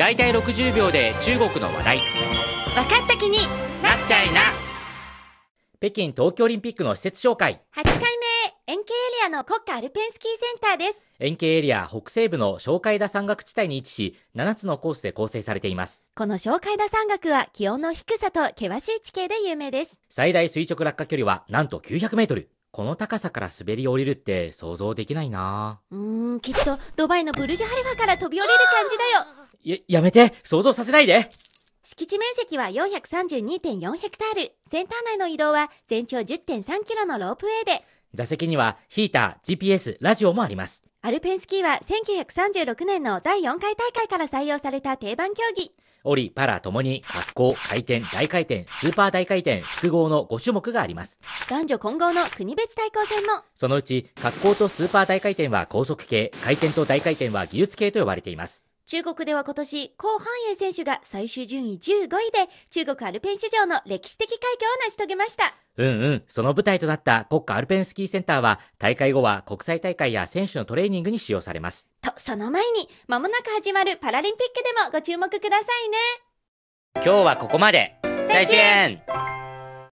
大体60秒で中国の話題分かった気になっちゃいな北京東京オリンピックの施設紹介8回目円形エリアの国家アルペンスキーセンターです円形エリア北西部の小海田山岳地帯に位置し7つのコースで構成されていますこの小海田山岳は気温の低さと険しい地形で有名です最大垂直落下距離はなんと900メートルこの高さから滑り降りるって想像できないなうーんきっとドバイのブルジュハリファから飛び降りる感じだよや、やめて想像させないで敷地面積は432.4ヘクタール。センター内の移動は全長10.3キロのロープウェイで。座席にはヒーター、GPS、ラジオもあります。アルペンスキーは1936年の第4回大会から採用された定番競技。オリ、パラともに発光、回転、大回転、スーパー大回転、複合の5種目があります。男女混合の国別対抗戦も。そのうち、滑降とスーパー大回転は高速系、回転と大回転は技術系と呼ばれています。中国では今年、コウ・ハンエイ選手が最終順位15位で中国アルペン史上の歴史的快挙を成し遂げました。うんうん、その舞台となった国家アルペンスキーセンターは大会後は国際大会や選手のトレーニングに使用されます。と、その前に、まもなく始まるパラリンピックでもご注目くださいね。今日はここまで。再见